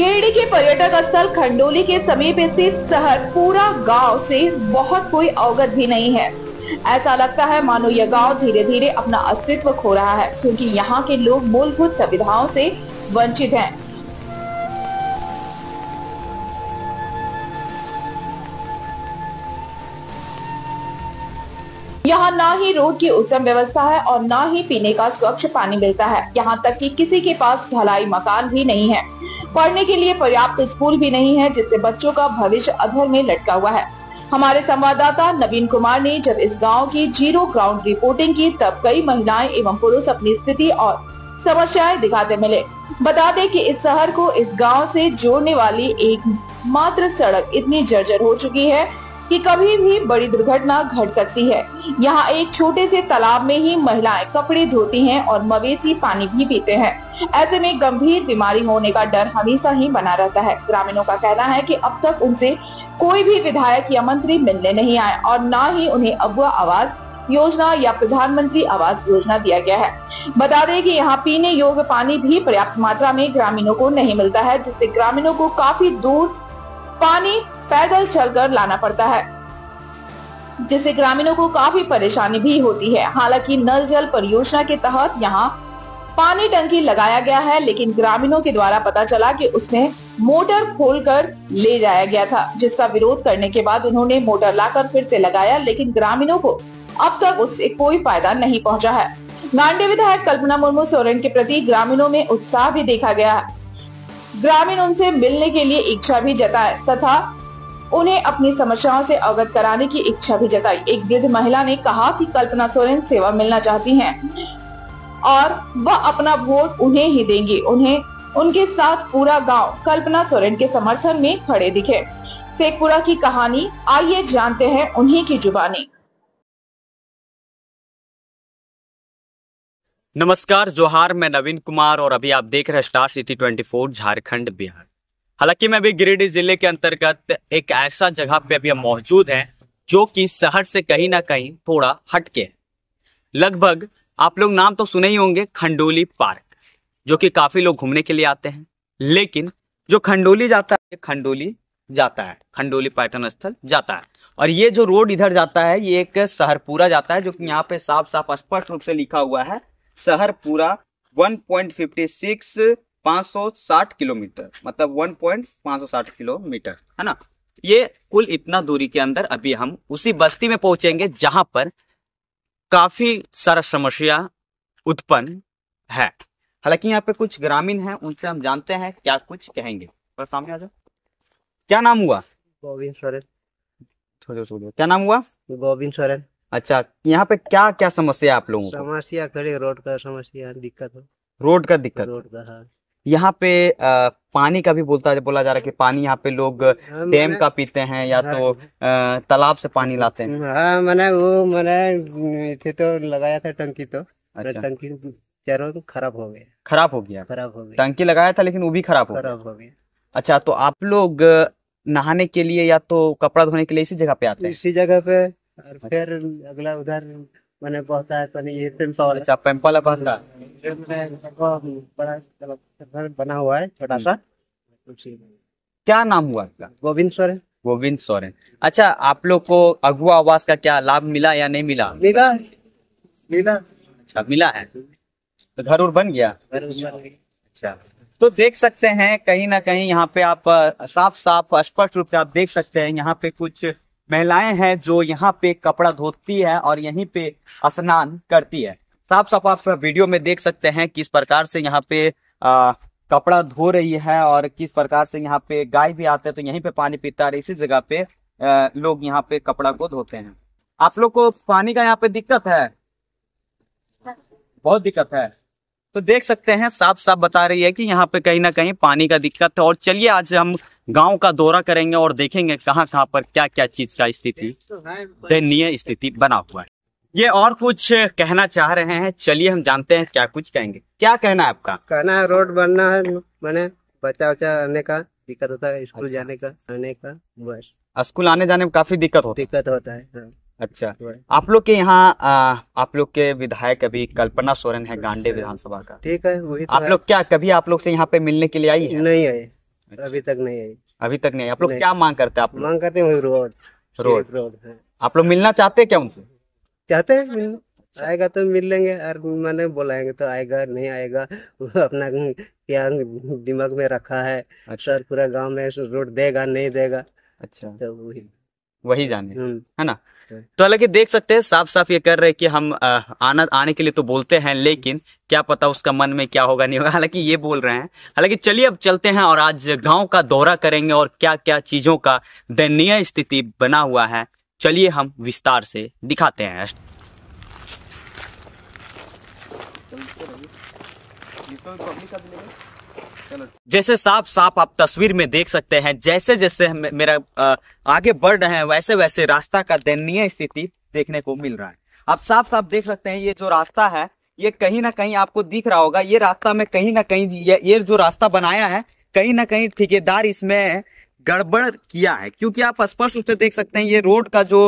गिरडी के पर्यटक स्थल खंडोली के समीप स्थित शहर पूरा गांव से बहुत कोई अवगत भी नहीं है ऐसा लगता है मानो यह गांव धीरे धीरे अपना अस्तित्व खो रहा है क्योंकि यहाँ के लोग मूलभूत सुविधाओं से वंचित हैं। यहाँ ना ही रोड की उत्तम व्यवस्था है और ना ही पीने का स्वच्छ पानी मिलता है यहाँ तक कि किसी के पास ढलाई मकान भी नहीं है पढ़ने के लिए पर्याप्त स्कूल भी नहीं है जिससे बच्चों का भविष्य अधर में लटका हुआ है हमारे संवाददाता नवीन कुमार ने जब इस गांव की जीरो ग्राउंड रिपोर्टिंग की तब कई महिलाएं एवं पुरुष अपनी स्थिति और समस्याएं दिखाते मिले बता दें कि इस शहर को इस गांव से जोड़ने वाली एक मात्र सड़क इतनी जर्जर हो चुकी है कि कभी भी बड़ी दुर्घटना घट सकती है यहाँ एक छोटे से तालाब में ही महिलाएं कपड़े धोती हैं और मवेशी पानी भी पीते हैं ऐसे में गंभीर बीमारी होने का डर हमेशा ही बना रहता है ग्रामीणों का कहना है कि अब तक उनसे कोई भी विधायक या मंत्री मिलने नहीं आए और न ही उन्हें अबुआ आवास योजना या प्रधानमंत्री आवास योजना दिया गया है बता दें कि यहाँ पीने योग्य पानी भी पर्याप्त मात्रा में ग्रामीणों को नहीं मिलता है जिससे ग्रामीणों को काफी दूर पानी पैदल चलकर लाना पड़ता है जिससे ग्रामीणों को काफी परेशानी भी होती है हालांकि नल जल परियोजना के तहत यहाँ पानी टंकी लगाया गया है लेकिन ग्रामीणों के द्वारा पता चला कि उसमें मोटर खोलकर ले जाया गया था जिसका विरोध करने के बाद उन्होंने मोटर लाकर फिर से लगाया लेकिन ग्रामीणों को अब तक उससे कोई फायदा नहीं पहुंचा है गांडे विधायक कल्पना मुर्मू सोरेन के प्रति ग्रामीणों में उत्साह भी देखा गया है ग्रामीण उनसे मिलने के लिए इच्छा भी जताए तथा उन्हें अपनी समस्याओं से अवगत कराने की इच्छा भी जताई एक वृद्ध महिला ने कहा कि कल्पना सोरेन सेवा मिलना चाहती हैं और वह अपना वोट उन्हें ही देंगी उन्हें उनके साथ पूरा गांव कल्पना सोरेन के समर्थन में खड़े दिखे शेखपुरा की कहानी आइए जानते हैं उन्हीं की जुबानी नमस्कार जोहार मैं नवीन कुमार और अभी आप देख रहे हैं स्टार सिटी 24 झारखंड बिहार हालांकि मैं अभी गिरिडीह जिले के अंतर्गत एक ऐसा जगह पे अभी हम मौजूद हैं जो कि शहर से कहीं ना कहीं थोड़ा हटके है लगभग आप लोग नाम तो सुने ही होंगे खंडोली पार्क जो कि काफी लोग घूमने के लिए आते हैं लेकिन जो खंडोली जाता है खंडोली जाता है खंडोली पर्यटन स्थल जाता है और ये जो रोड इधर जाता है ये एक शहरपुरा जाता है जो कि यहाँ पे साफ साफ स्पष्ट रूप से लिखा हुआ है शहर पूरा 1.56 560 किलोमीटर मतलब 1.560 किलोमीटर है ना ये कुल इतना दूरी के अंदर अभी हम उसी बस्ती में पहुंचेंगे जहां पर काफी सारा समस्या उत्पन्न है हालांकि यहाँ पे कुछ ग्रामीण हैं उनसे हम जानते हैं क्या कुछ कहेंगे पर सामने आ जाओ क्या नाम हुआ गोविंद सोरेन क्या नाम हुआ गोविंद सोरेन अच्छा यहाँ पे क्या क्या समस्या आप लोगों को समस्या खड़े रोड का समस्या दिक्कत हो रोड का दिक्कत रोड का हाँ यहाँ पे आ, पानी का भी बोलता बोला जा रहा है कि पानी यहाँ पे लोग हाँ, डैम का पीते हैं या तो, हाँ, तो आ, तालाब से पानी लाते हैं हाँ मैंने वो मैंने थे तो लगाया था टंकी तो अच्छा। टंकी चारों तो खराब हो गया खराब हो गया खराब हो गया टंकी लगाया था लेकिन वो भी खराब हो खराब हो गया अच्छा तो आप लोग नहाने के लिए या तो कपड़ा धोने के लिए इसी जगह पे आते हैं इसी जगह पे और फिर अगला उधर मैंने पहुंचा है तो ये पिम्पल अच्छा पिम्पल पहुंचा बड़ा बना हुआ है छोटा सा क्या नाम हुआ गोविंद सोरेन गोविंद सोरेन अच्छा आप लोग को अगुआ आवास का क्या लाभ मिला या नहीं मिला मिला मिला अच्छा मिला है तो घर उर बन गया अच्छा तो देख सकते हैं कहीं ना कहीं यहाँ पे आप साफ साफ स्पष्ट रूप से आप देख सकते हैं यहाँ पे कुछ महिलाएं हैं जो यहाँ पे कपड़ा धोती है और यहीं पे स्नान करती है साफ साफ आप वीडियो में देख सकते हैं किस प्रकार से यहाँ पे आ, कपड़ा धो रही है और किस प्रकार से यहाँ पे गाय भी आते हैं तो यहीं पे पानी पीता है इसी जगह पे आ, लोग यहाँ पे कपड़ा को धोते हैं आप लोग को पानी का यहाँ पे दिक्कत है बहुत दिक्कत है तो देख सकते हैं साफ साफ बता रही है कि यहाँ पे कहीं ना कहीं पानी का दिक्कत है और चलिए आज हम गांव का दौरा करेंगे और देखेंगे कहाँ कहाँ पर क्या क्या चीज का स्थिति दयनीय स्थिति बना हुआ है ये और कुछ कहना चाह रहे हैं चलिए हम जानते हैं क्या कुछ कहेंगे क्या कहना है आपका कहना है रोड बनना है मैंने बच्चा बच्चा आने का दिक्कत होता है स्कूल अच्छा। जाने का आने का बस स्कूल आने जाने में काफी दिक्कत होती दिक्कत होता है हाँ। अच्छा आप लोग के यहाँ आप लोग के विधायक अभी कल्पना सोरेन है गांडे हाँ। विधानसभा का ठीक है वही तो आप लोग क्या कभी आप लोग से यहाँ पे मिलने के लिए आई है नहीं आई अच्छा। अभी तक नहीं आई अभी तक नहीं आप लोग क्या मांग करते आप मांग करते हैं रोड रोड रोड हाँ। आप लोग मिलना चाहते हैं क्या उनसे चाहते हैं आएगा तो मिल लेंगे और मैंने बोलाएंगे तो आएगा नहीं आएगा अपना क्या दिमाग में रखा है अच्छा। सर पूरा गांव में रोड देगा नहीं देगा अच्छा तो वही वही जाने हम्म। है ना तो हालांकि देख सकते हैं साफ साफ ये कर रहे हैं कि हम आना आने के लिए तो बोलते हैं लेकिन क्या पता उसका मन में क्या होगा नहीं होगा हालांकि ये बोल रहे हैं हालांकि चलिए अब चलते हैं और आज गांव का दौरा करेंगे और क्या क्या चीजों का दयनीय स्थिति बना हुआ है चलिए हम विस्तार से दिखाते हैं तो जैसे साफ साफ आप तस्वीर में देख सकते हैं जैसे जैसे मेरा आगे बढ़ रहे हैं वैसे वैसे रास्ता का दयनीय स्थिति देखने को मिल रहा है आप साफ साफ देख सकते हैं ये जो रास्ता है ये कहीं ना कहीं आपको दिख रहा होगा ये रास्ता में कहीं ना कहीं ये, ये जो रास्ता बनाया है कहीं ना कहीं ठेकेदार इसमें गड़बड़ किया है क्योंकि आप स्पष्ट रूप से देख सकते हैं ये रोड का जो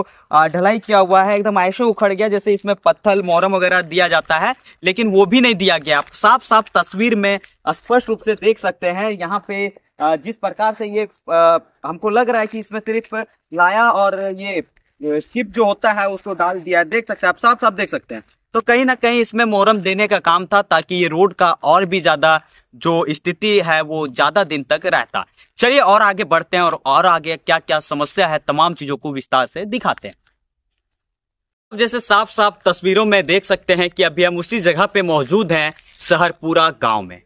ढलाई किया हुआ है एकदम ऐसे उखड़ गया जैसे इसमें पत्थर मोरम वगैरह दिया जाता है लेकिन वो भी नहीं दिया गया आप साफ साफ तस्वीर में स्पष्ट रूप से देख सकते हैं यहाँ पे जिस प्रकार से ये हमको लग रहा है कि इसमें सिर्फ लाया और ये शिप जो होता है उसको डाल दिया देख सकते हैं आप साफ साफ देख सकते हैं तो कहीं ना कहीं इसमें मोहरम देने का काम था ताकि ये रोड का और भी ज्यादा जो स्थिति है वो ज्यादा दिन तक रहता चलिए और आगे बढ़ते हैं और और आगे क्या क्या समस्या है तमाम चीजों को विस्तार से दिखाते हैं जैसे साफ साफ तस्वीरों में देख सकते हैं कि अभी हम उसी जगह पे मौजूद हैं शहरपुरा गांव में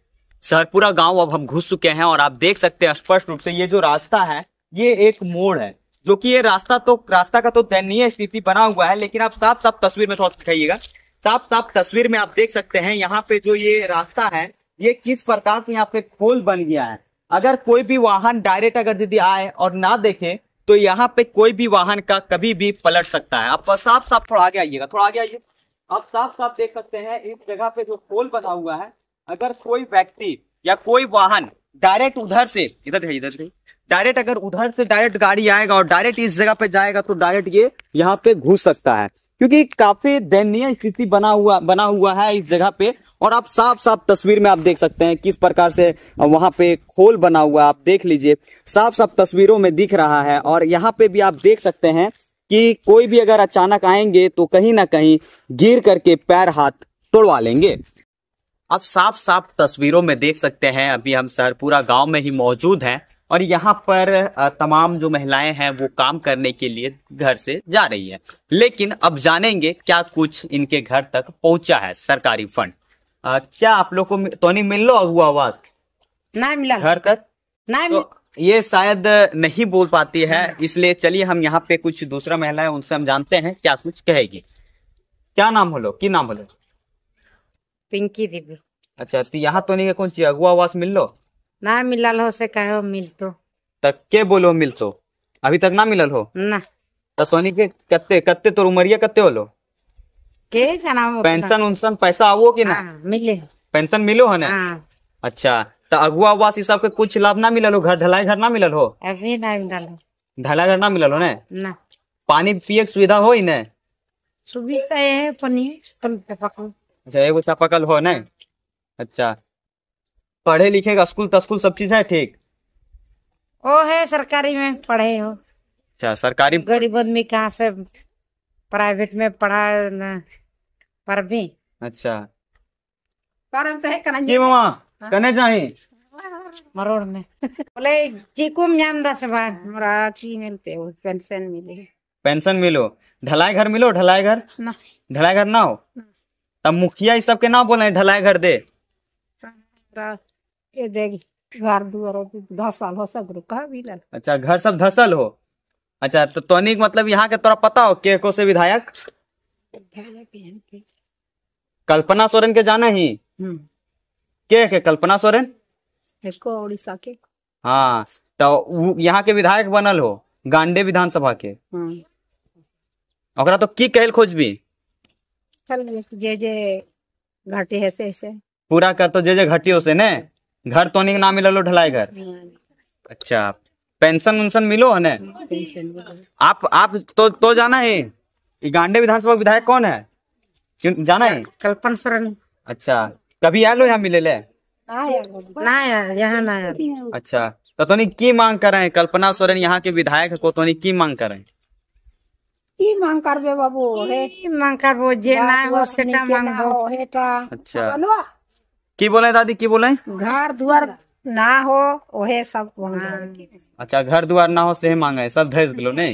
शहरपुरा गांव अब हम घुस चुके हैं और आप देख सकते हैं स्पष्ट रूप से ये जो रास्ता है ये एक मोड़ है जो कि ये रास्ता तो रास्ता का तो दयनीय स्थिति बना हुआ है लेकिन आप साफ साफ तस्वीर में थोड़ा दिखाइएगा साफ साफ तस्वीर में आप देख सकते हैं यहाँ पे जो ये रास्ता है ये किस प्रकार से यहाँ पे खोल बन गया है अगर कोई भी वाहन डायरेक्ट अगर दीदी आए और ना देखे तो यहाँ पे कोई भी वाहन का कभी भी पलट सकता है आप साफ साफ थोड़ा आगे आइएगा थोड़ा आगे आइए आप साफ साफ देख सकते हैं इस जगह पे जो पोल बना हुआ है अगर कोई व्यक्ति या कोई वाहन डायरेक्ट उधर से इधर इधर से डायरेक्ट अगर उधर से डायरेक्ट गाड़ी आएगा और डायरेक्ट इस जगह पे जाएगा तो डायरेक्ट ये यहाँ पे घुस सकता है क्योंकि काफी दयनीय स्थिति बना हुआ बना हुआ है इस जगह पे और आप साफ साफ तस्वीर में आप देख सकते हैं किस प्रकार से वहां पे खोल बना हुआ आप देख लीजिए साफ साफ तस्वीरों में दिख रहा है और यहाँ पे भी आप देख सकते हैं कि कोई भी अगर अचानक आएंगे तो कहीं ना कहीं गिर करके पैर हाथ तोड़वा लेंगे आप साफ साफ तस्वीरों में देख सकते हैं अभी हम सरपुरा गांव में ही मौजूद हैं और यहाँ पर तमाम जो महिलाएं हैं वो काम करने के लिए घर से जा रही हैं लेकिन अब जानेंगे क्या कुछ इनके घर तक पहुंचा है सरकारी फंड क्या आप लोग को तो नहीं मिल लो हुआ आवाज नहीं मिला घर तक नहीं तो ये शायद नहीं बोल पाती है इसलिए चलिए हम यहाँ पे कुछ दूसरा महिला है उनसे हम जानते हैं क्या कुछ कहेगी क्या नाम हो लो की नाम हो लो पिंकी देवी अच्छा तो यहाँ तो नहीं है कौन चाहिए अगुआ आवास मिल लो ना मिलल हो से कहो मिल तो तक के बोलो मिल तो अभी तक ना मिलल हो ना तो सोनी के कत्ते कत्ते तो उमरिया कत्ते होलो के सनाओ पेंशन उनसन पैसा आवो कि ना हाँ, मिले पेंशन मिलो है ना हाँ। अच्छा तो अगुआ अगुआ से सब के कुछ लाभ ना मिलल हो घर ढलाई घर ना मिलल हो अभी ना मिलल हो ढलाई घर ना मिलल हो ना ना पानी पिए की सुविधा हो ही ने सुविधा है पानी अच्छा एगो चापाकल हो ना अच्छा पढ़े लिखे का स्कूल तस्कूल सब चीज है ठीक ओ है सरकारी में पढ़े हो अच्छा सरकारी गरीब आदमी कहाँ से प्राइवेट में पढ़ा पर भी अच्छा तो है मामा हाँ। मरोड़ में बोले जी को दस बार की मिलते हो पेंशन मिले पेंशन मिलो ढलाई घर मिलो ढलाई घर ना ढलाई घर ना हो तब मुखिया इस सब के ना बोले ढलाई घर दे ये देख घर दुआरो धसल हो सगरो अच्छा घर सब धसल हो अच्छा तो तोनिक मतलब यहाँ के तोरा पता हो के को से विधायक कल्पना सोरेन के जाना ही हम्म। के के कल्पना सोरेन इसको उड़ीसा के हाँ तो यहाँ के विधायक बनल हो गांडे विधानसभा के हम्म। ओकरा तो की कहल खोजबी चल जे जे घाटी है से, से पूरा कर तो जे जे घाटी हो से ने घर तो नहीं ना मिला लो ढलाई घर अच्छा पेंशन उंशन मिलो है आप आप तो तो जाना है गांडे विधानसभा विधायक कौन है जाना है कल्पन सरन अच्छा कभी आलो यहाँ मिले ले ना यहाँ ना यार अच्छा तो तो नहीं की मांग कर रहे हैं कल्पना सोरेन यहाँ के विधायक को तो नहीं की मांग कर रहे हैं की मांग करबे बाबू है की मांग कर वो जे ना हो सेटा मांग हो है तो अच्छा की बोले दादी की बोले घर द्वार ना हो ओहे सब हाँ। अच्छा घर द्वार ना हो से मांगे सब धस गलो ने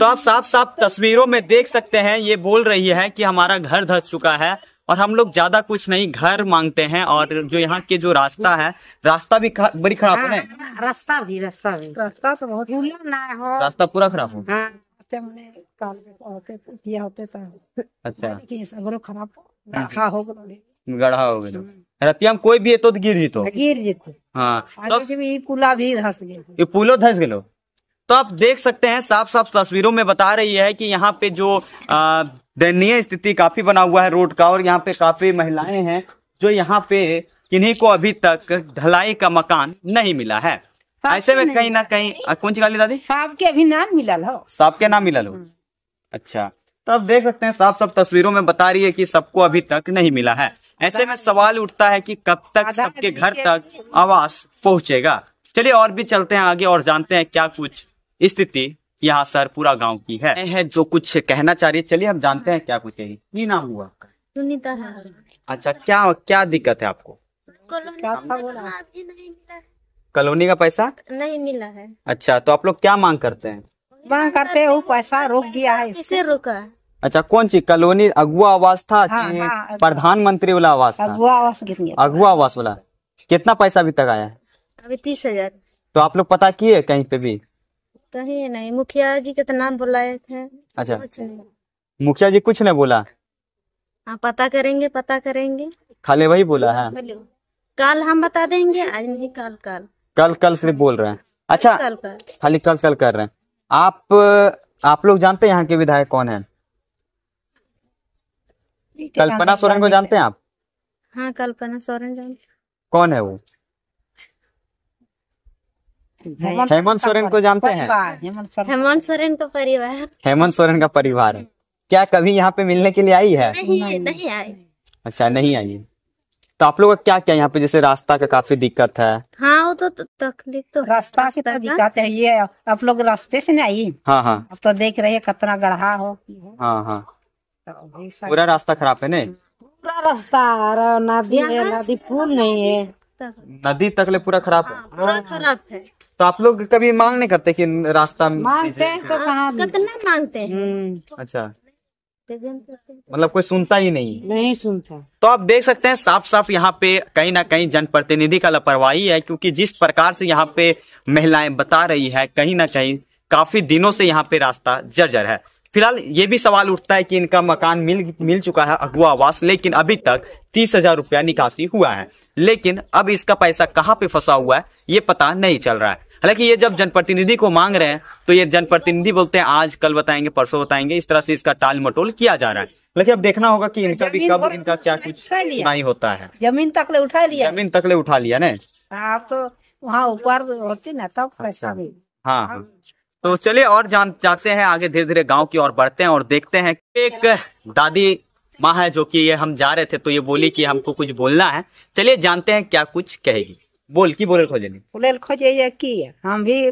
तो आप साफ साफ तस्वीरों में देख सकते हैं ये बोल रही है कि हमारा घर धस चुका है और हम लोग ज्यादा कुछ नहीं घर मांगते हैं और जो यहाँ के जो रास्ता है रास्ता भी खा, बड़ी खराब है हाँ, रास्ता भी रास्ता भी रास्ता तो बहुत ना हो रास्ता पूरा खराब हो हाँ, किया होते तो अच्छा खराब गढ़ा हो गया रतिया में कोई भी है तो, तो गिर जीतो गिर जीतो हाँ तो तब पुला भी धस गए ये पुलो धस तो आप देख सकते हैं साफ साफ तस्वीरों में बता रही है कि यहाँ पे जो दयनीय स्थिति काफी बना हुआ है रोड का और यहाँ पे काफी महिलाएं हैं जो यहाँ पे किन्हीं को अभी तक ढलाई का मकान नहीं मिला है ऐसे में कहीं ना कहीं कौन सी गाली दादी साहब के अभी नाम मिला लो साहब के नाम मिला लो हाँ। अच्छा तो आप देख सकते हैं साफ साफ तस्वीरों में बता रही है कि सबको अभी तक नहीं मिला है ऐसे में सवाल उठता है कि कब तक सबके घर तक आवास पहुंचेगा चलिए और भी चलते हैं आगे और जानते हैं क्या कुछ स्थिति यहाँ सर पूरा गांव की है जो कुछ कहना चाह रही है चलिए हम जानते हैं क्या कुछ यही ये नाम हुआ आपका सुनीता अच्छा क्या क्या दिक्कत है आपको कॉलोनी का पैसा नहीं मिला है अच्छा तो आप लोग क्या मांग करते हैं मांग करते हो पैसा रोक दिया है इसे रोका अच्छा कौन सी कॉलोनी अगुआ आवास था हाँ, हाँ, प्रधानमंत्री वाला आवास था अगुआ आवास अगुआ आवास वाला कितना पैसा अभी तक आया अभी तीस हजार तो आप लोग पता किए कहीं पे भी कहीं नहीं मुखिया जी के तो नाम बुलाए थे अच्छा मुखिया जी कुछ नहीं बोला हाँ पता करेंगे पता करेंगे खाली वही बोला है कल हम बता देंगे आज नहीं कल कल कल कल सिर्फ बोल रहे हैं अच्छा कल कल खाली कल कल कर रहे हैं आप आप लोग जानते हैं यहाँ के विधायक कौन है कल्पना सोरेन को जानते हैं आप हाँ कल्पना सोरेन जानते कौन है वो हेमंत सोरेन को जानते हैं हेमंत सोरेन का परिवार हेमंत सोरेन का परिवार क्या कभी यहाँ पे मिलने के लिए आई है नहीं, नहीं आई अच्छा नहीं आई तो आप लोग का क्या क्या यहाँ पे जैसे रास्ता का काफी दिक्कत है हाँ वो तो तकलीफ तो रास्ता की तो दिक्कत है ये आप लोग रास्ते से नहीं आई हाँ हाँ अब तो देख रहे हैं कतरा गढ़ा हो हाँ हाँ तो पूरा रास्ता खराब है नहीं पूरा रास्ता नदी है नदी पुल नहीं है नदी तक ले पूरा खराब है हाँ, पूरा हाँ, हाँ। खराब है तो आप लोग कभी मांग नहीं करते कि रास्ता मांगते हैं तो कहाँ कितना मांगते हैं हम्म। अच्छा मतलब कोई सुनता ही नहीं नहीं सुनता तो आप देख सकते हैं साफ साफ यहाँ पे कहीं ना कहीं जनप्रतिनिधि का लापरवाही है क्योंकि जिस प्रकार से यहाँ पे महिलाएं बता रही है कहीं ना कहीं काफी दिनों से यहाँ पे रास्ता जर्जर है फिलहाल ये भी सवाल उठता है कि इनका मकान मिल मिल चुका है अगुआ आवास लेकिन अभी तक तीस हजार रुपया निकासी हुआ है लेकिन अब इसका पैसा कहाँ पे फंसा हुआ है ये पता नहीं चल रहा है हालांकि ये जब जनप्रतिनिधि को मांग रहे हैं तो ये जनप्रतिनिधि बोलते हैं आज कल बताएंगे परसों बताएंगे इस तरह से इसका टाल मटोल किया जा रहा है लेकिन अब देखना होगा कि इनका भी कब इनका क्या कुछ नहीं होता है जमीन तक ले उठा लिया जमीन तक ले उठा लिया ना आप हाँ, तो वहाँ ऊपर होती ना तब अच्छा। पैसा भी हाँ, हाँ तो चलिए और जान चाहते हैं आगे धीरे धीरे गांव की ओर बढ़ते हैं और देखते हैं एक दादी माँ है जो कि ये हम जा रहे थे तो ये बोली कि हमको कुछ बोलना है चलिए जानते हैं क्या कुछ कहेगी बोल की बोले खोजे बोले खोजे ये की हम भी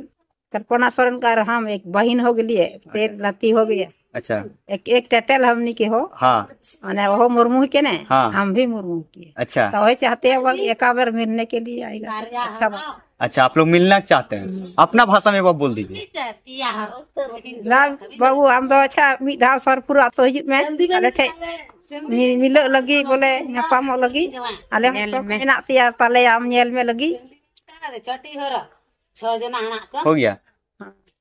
कल्पना सोरेन का हम एक बहन हो गई पेट लती अच्छा। हो गई अच्छा एक एक टटल हमनी के हो हाँ और वो मुर्मू के ने हाँ। हम भी मुर्मू की अच्छा तो वही चाहते हैं वो एक बार मिलने के लिए आएगा अच्छा बात अच्छा आप लोग मिलना चाहते हैं हम्म। अपना भाषा में बाप बोल दीजिए बाबू हम तो अच्छा विधाव सर पूरा तो में मिलक लगी बोले नापाम लगी आले मेना तिया ताले आम नेल में लगी चटी हो छह जना हो गया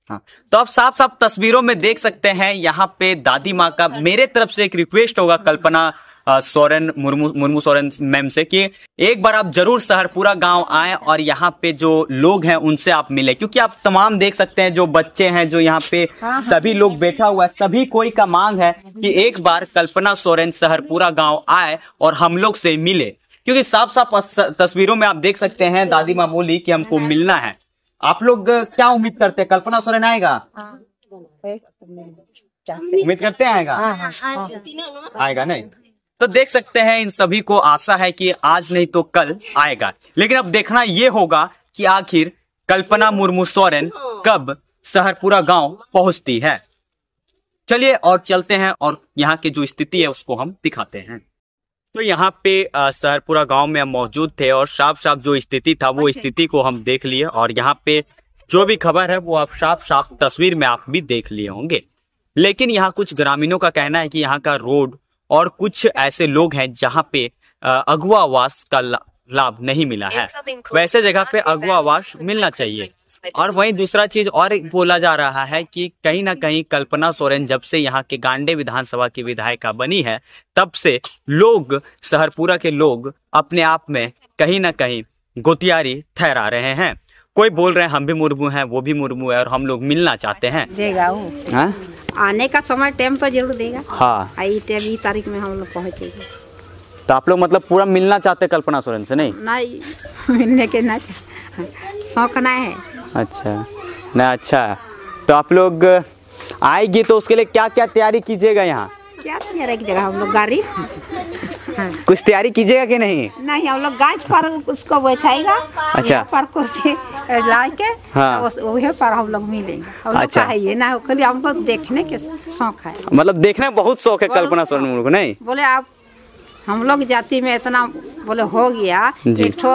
हाँ तो आप साफ साफ तस्वीरों में देख सकते हैं यहाँ पे दादी माँ का मेरे तरफ से एक रिक्वेस्ट होगा कल्पना सोरेन मुर्मू मुर्मू सोरेन मैम से कि एक बार आप जरूर पूरा गांव आए और यहाँ पे जो लोग हैं उनसे आप मिले क्योंकि आप तमाम देख सकते हैं जो बच्चे हैं जो यहाँ पे हाँ, हाँ। सभी लोग बैठा हुआ है सभी कोई का मांग है कि एक बार कल्पना सोरेन सहरपुरा गाँव आए और हम लोग से मिले क्योंकि साफ साफ तस्वीरों में आप देख सकते हैं दादी माँ बोली की हमको मिलना है आप लोग क्या उम्मीद करते हैं कल्पना सोरेन आएगा हाँ। उम्मीद करते हैं आएगा आएगा नहीं तो देख सकते हैं इन सभी को आशा है कि आज नहीं तो कल आएगा लेकिन अब देखना ये होगा कि आखिर कल्पना मुर्मू सोरेन कब शहरपुरा गांव पहुंचती है चलिए और चलते हैं और यहाँ की जो स्थिति है उसको हम दिखाते हैं तो यहाँ पे शहरपुरा गांव में हम मौजूद थे और साफ साफ जो स्थिति था वो अच्छा। स्थिति को हम देख लिए और यहाँ पे जो भी खबर है वो आप साफ साफ तस्वीर में आप भी देख लिए होंगे लेकिन यहाँ कुछ ग्रामीणों का कहना है कि यहाँ का रोड और कुछ ऐसे लोग हैं जहाँ पे अगुआवास का लाभ नहीं मिला है वैसे जगह पे अगुआवास मिलना चाहिए और वहीं दूसरा चीज और बोला जा रहा है कि कहीं ना कहीं कल्पना सोरेन जब से यहाँ के गांडे विधानसभा की विधायिका बनी है तब से लोग शहरपुरा के लोग अपने आप में कहीं ना कहीं गोतियारी ठहरा रहे हैं कोई बोल रहे हैं हम भी मुर्मू हैं वो भी मुर्मू है और हम लोग मिलना चाहते हैं आने का समय टाइम तो जरूर देगा हाँ टाइम ही तारीख में हम लोग पहुँचेंगे तो आप लोग मतलब पूरा मिलना चाहते कल्पना सोरेन से नहीं नहीं मिलने के ना शौक ना है अच्छा ना अच्छा तो आप लोग आएगी तो उसके लिए क्या क्या तैयारी कीजिएगा यहाँ क्या तैयारी की जगह हम लोग गाड़ी कुछ तैयारी कीजिएगा कि नहीं नहीं हम लोग गाज पर उसको बैठाएगा अच्छा पर कुर्सी ला के हाँ। तो वही हाँ। पर हम लोग मिलेंगे अच्छा है ये ना खाली हम लोग देखने के शौक है मतलब देखने बहुत शौक है कल्पना सोनमुर्ग को नहीं बोले आप हम लोग जाति में इतना बोले हो गया एक ठो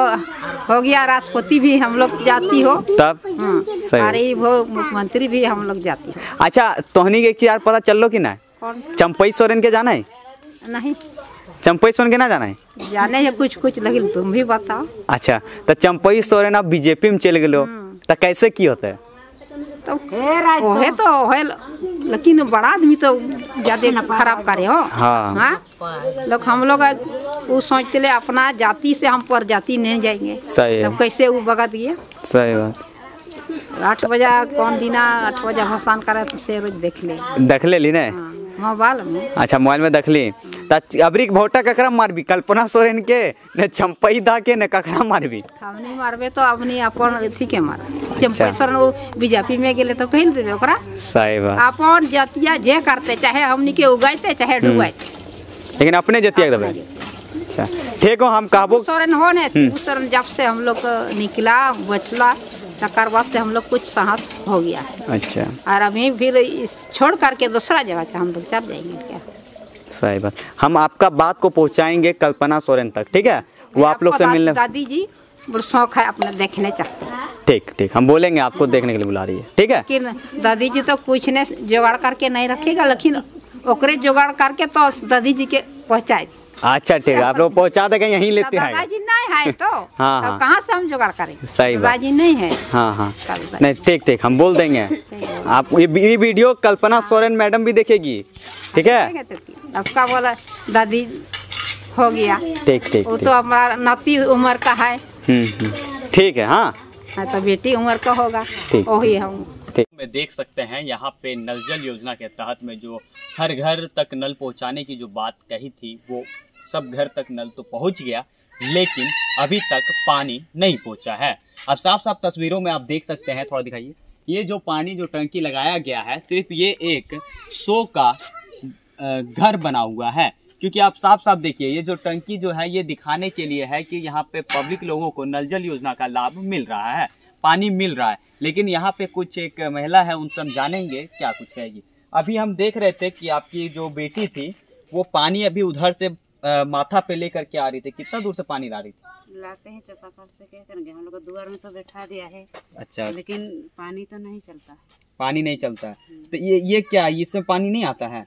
हो गया राष्ट्रपति भी हम लोग जाती हो तब अरे हाँ। वो मुख्यमंत्री भी हम लोग जाती हो अच्छा तोहनी के एक चीज पता चल लो कि ना चंपई सोरेन के जाना है नहीं चंपई सोन के ना जाना है जाने जब कुछ कुछ लगे तुम भी बताओ अच्छा तो चंपई सोरेन अब बीजेपी में चल गए हम्म। तो कैसे की होते तो है तो है तो लेकिन बड़ा आदमी तो ज्यादा खराब करे हो हाँ, हाँ? लोग हम लोग वो सोचते ले अपना जाति से हम पर जाति नहीं जाएंगे सही तब कैसे वो बगत दिए सही बात आठ बजे कौन दिना आठ बजे भसान करे तो से रोज देख ले देख ले ली ने हाँ, मोबाइल में अच्छा मोबाइल में देख ली अबरी भोटा ककरा मारबी कल्पना सोरेन के ने चंपई दा के ने ककरा मारबी हमनी मारबे तो अपनी अपन अथी के मार चंपई सोरेन अच्छा। वो बीजेपी में गेले तो कहिन देबे ओकरा सही अपन जतिया जे करते चाहे हमनी के उगाइते चाहे हम्म। डुबाइते लेकिन अपने जतिया देबे अच्छा ठीक हो हम कहबो सोरेन हो ने हम्म। सोरेन जब से हम लोग निकला बचला तकर बाद से हम लोग कुछ साहस हो गया अच्छा और अभी फिर छोड़ करके दूसरा जगह हम लोग चल जाएंगे क्या सही बात हम आपका बात को पहुंचाएंगे कल्पना सोरेन तक ठीक है वो आप लोग से मिलने दादी जी शौक है अपना देखने चाहते ठीक ठीक हम बोलेंगे आपको देखने के लिए बुला रही है ठीक है दादी जी तो कुछ ने जुगाड़ करके नहीं रखेगा लेकिन ओकरे जुगाड़ करके तो दादी जी के पहुँचाए अच्छा ठीक है आप लोग पहुँचा देगा यहीं लेते तो हैं तो हाँ तो हाँ कहाँ से हम जुगाड़ करेंगे सही दादाजी नहीं है हाँ हाँ नहीं ठीक ठीक हम बोल देंगे आप ये वीडियो कल्पना हाँ। सोरेन मैडम भी देखेगी ठीक है आपका बोला दादी हो गया ठीक ठीक वो तो हमारा नाती उम्र का है हम्म, हम्म। ठीक है हाँ।, हाँ तो बेटी उम्र का होगा वही हम में देख सकते हैं यहाँ पे नल जल योजना के तहत में जो हर घर तक नल पहुँचाने की जो बात कही थी वो सब घर तक नल तो पहुंच गया लेकिन अभी तक पानी नहीं पहुंचा है अब साफ साफ तस्वीरों में आप देख सकते हैं थोड़ा दिखाइए ये जो पानी जो टंकी लगाया गया है सिर्फ ये एक सो का घर बना हुआ है क्योंकि आप साफ साफ देखिए ये जो टंकी जो है ये दिखाने के लिए है कि यहाँ पे पब्लिक लोगों को नल जल योजना का लाभ मिल रहा है पानी मिल रहा है लेकिन यहाँ पे कुछ एक महिला है उन जानेंगे क्या कुछ कहेगी अभी हम देख रहे थे कि आपकी जो बेटी थी वो पानी अभी उधर से आ, माथा पे लेकर के आ रही थी कितना दूर से पानी ला रही थी लाते हैं चपाकल से क्या करेंगे हम लोग दुआर में तो बैठा दिया है अच्छा लेकिन पानी तो नहीं चलता पानी नहीं चलता हम्म। तो ये ये क्या इसमें पानी नहीं आता है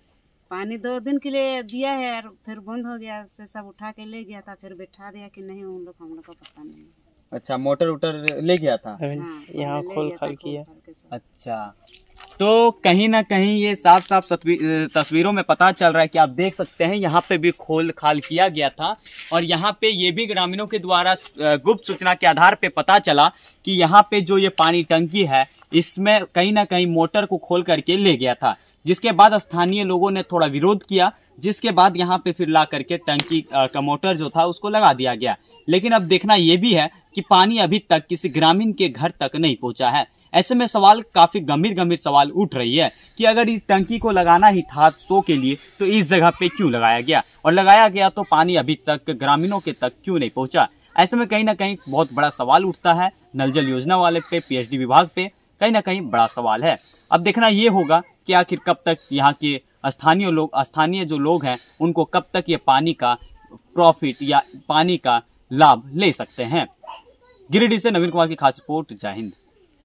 पानी दो दिन के लिए दिया है और फिर बंद हो गया से सब उठा के ले गया था फिर बैठा दिया की नहीं उन लोग हम लोग को पता नहीं अच्छा मोटर उटर ले गया था हाँ, यहाँ खोल खाल किया अच्छा तो कहीं ना कहीं ये साफ साफ तस्वीरों में पता चल रहा है कि आप देख सकते हैं यहाँ पे भी खोल खाल किया गया था और यहाँ पे ये भी ग्रामीणों के द्वारा गुप्त सूचना के आधार पे पता चला कि यहाँ पे जो ये पानी टंकी है इसमें कहीं ना कहीं मोटर को खोल करके ले गया था जिसके बाद स्थानीय लोगों ने थोड़ा विरोध किया जिसके बाद यहाँ पे फिर ला करके टंकी का मोटर जो था उसको लगा दिया गया लेकिन अब देखना ये भी है कि पानी अभी तक किसी ग्रामीण के घर तक नहीं पहुंचा है ऐसे में सवाल काफी गंभीर गंभीर सवाल उठ रही है कि अगर इस टंकी को लगाना ही था सो के लिए तो इस जगह पे क्यों लगाया गया और लगाया गया तो पानी अभी तक ग्रामीणों के तक क्यों नहीं पहुंचा ऐसे में कहीं ना कहीं बहुत बड़ा सवाल उठता है नल जल योजना वाले पे पी विभाग पे कहीं ना कहीं बड़ा सवाल है अब देखना ये होगा कि आखिर कब तक यहाँ के स्थानीय लोग स्थानीय जो लोग हैं उनको कब तक ये पानी का प्रॉफिट या पानी का लाभ ले सकते हैं गिरिडीह से नवीन कुमार की खास रिपोर्ट जय हिंद